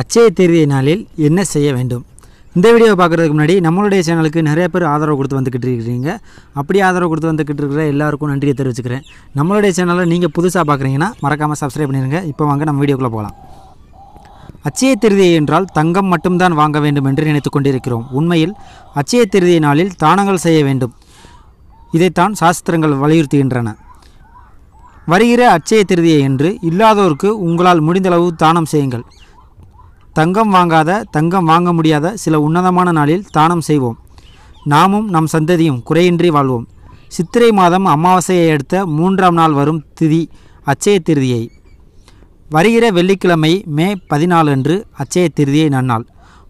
அச்சய தேர்தியை நாளில் என்ன செய்ய வேண்டும் இந்த வீடியோவை பார்க்குறதுக்கு முன்னாடி நம்மளுடைய சேனலுக்கு நிறைய பேர் ஆதரவு கொடுத்து வந்துக்கிட்டு இருக்கிறீங்க அப்படி ஆதரவு கொடுத்து வந்துக்கிட்டு இருக்கிற எல்லாருக்கும் நன்றியை தெரிவிச்சுக்கிறேன் நம்மளுடைய சேனலை நீங்கள் புதுசாக பார்க்குறீங்கன்னா மறக்காமல் சப்ஸ்கிரைப் பண்ணிடுங்க இப்போ வாங்க நம்ம வீடியோக்குள்ளே போகலாம் அச்சய திருதியை என்றால் தங்கம் மட்டும்தான் வாங்க வேண்டும் என்று நினைத்து கொண்டிருக்கிறோம் உண்மையில் அச்சய திருதியை நாளில் தானங்கள் செய்ய வேண்டும் இதைத்தான் சாஸ்திரங்கள் வலியுறுத்துகின்றன வருகிற அச்சய திருதியை என்று இல்லாதோருக்கு உங்களால் முடிந்தளவு தானம் செய்யுங்கள் தங்கம் வாங்காத தங்கம் வாங்க முடியாத சில உன்னதமான நாளில் தானம் செய்வோம் நாமும் நம் சந்ததியும் குறையின்றி வாழ்வோம் சித்திரை மாதம் அமாவாசையை அடுத்த மூன்றாம் நாள் வரும் திதி அச்சய திருதியை வருகிற வெள்ளிக்கிழமை மே பதினாலு அன்று அச்சய திருதியை நன்னாள்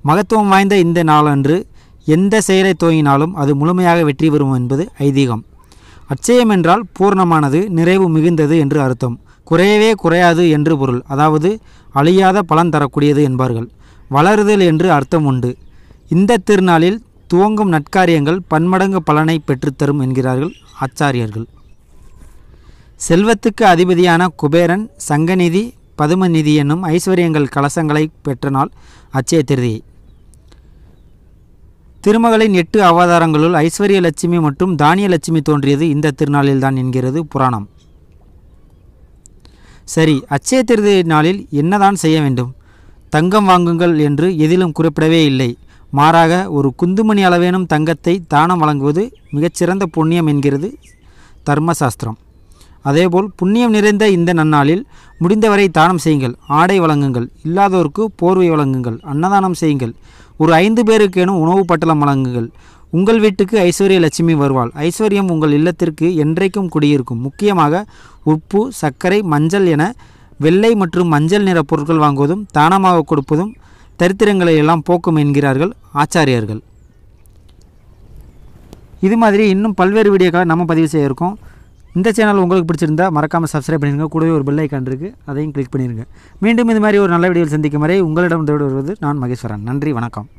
மகத்துவம் வாய்ந்த இந்த நாளன்று எந்த செயலை துவங்கினாலும் அது முழுமையாக வெற்றி பெறும் என்பது ஐதீகம் அச்சயம் என்றால் பூர்ணமானது நிறைவு மிகுந்தது என்று அர்த்தம் குறையவே குறையாது என்று பொருள் அதாவது அழியாத பலன் தரக்கூடியது என்பார்கள் வளருதல் என்று அர்த்தம் உண்டு இந்த திருநாளில் துவங்கும் நட்காரியங்கள் பன்மடங்கு பலனை பெற்றுத்தரும் என்கிறார்கள் ஆச்சாரியர்கள் செல்வத்துக்கு அதிபதியான குபேரன் சங்கநிதி பதுமநிதி என்னும் ஐஸ்வர்யங்கள் கலசங்களை பெற்ற நாள் அச்சய திருதியை திருமகளின் எட்டு அவதாரங்களுள் ஐஸ்வர்ய லட்சுமி மற்றும் தானிய லட்சுமி தோன்றியது இந்த திருநாளில்தான் என்கிறது புராணம் சரி அச்சய திருதி நாளில் என்னதான் செய்ய வேண்டும் தங்கம் வாங்குங்கள் என்று எதிலும் குறிப்பிடவே இல்லை மாறாக ஒரு குந்துமணி அளவேனும் தங்கத்தை தானம் வழங்குவது மிகச்சிறந்த புண்ணியம் என்கிறது தர்மசாஸ்திரம் அதேபோல் புண்ணியம் நிறைந்த இந்த நன்னாளில் முடிந்தவரை தானம் செய்யுங்கள் ஆடை வழங்குங்கள் இல்லாதோருக்கு போர்வை வழங்குங்கள் அன்னதானம் செய்யுங்கள் ஒரு ஐந்து பேருக்கேனும் உணவு பட்டலம் வழங்குங்கள் உங்கள் வீட்டுக்கு ஐஸ்வர்ய லட்சுமி வருவாள் ஐஸ்வர்யம் உங்கள் இல்லத்திற்கு என்றைக்கும் குடியிருக்கும் முக்கியமாக உப்பு சர்க்கரை மஞ்சள் என வெள்ளை மற்றும் மஞ்சள் நிற பொருட்கள் வாங்குவதும் தானமாக கொடுப்பதும் தரித்திரங்களை எல்லாம் போக்கும் என்கிறார்கள் ஆச்சாரியர்கள் இது மாதிரி இன்னும் பல்வேறு வீடியோக்களை நம்ம பதிவு செய்யிருக்கோம் இந்த சேனல் உங்களுக்கு பிடிச்சிருந்தா மறக்காமல் சப்ஸ்கிரைப் பண்ணிடுங்க கூடவே ஒரு பெல் ஐக்கான் இருக்குது அதையும் கிளிக் பண்ணிடுங்க மீண்டும் இது மாதிரி ஒரு நல்ல வீடியோ சந்திக்கும் வரை உங்களிடம் வருவது நான் மகேஸ்வரன் நன்றி வணக்கம்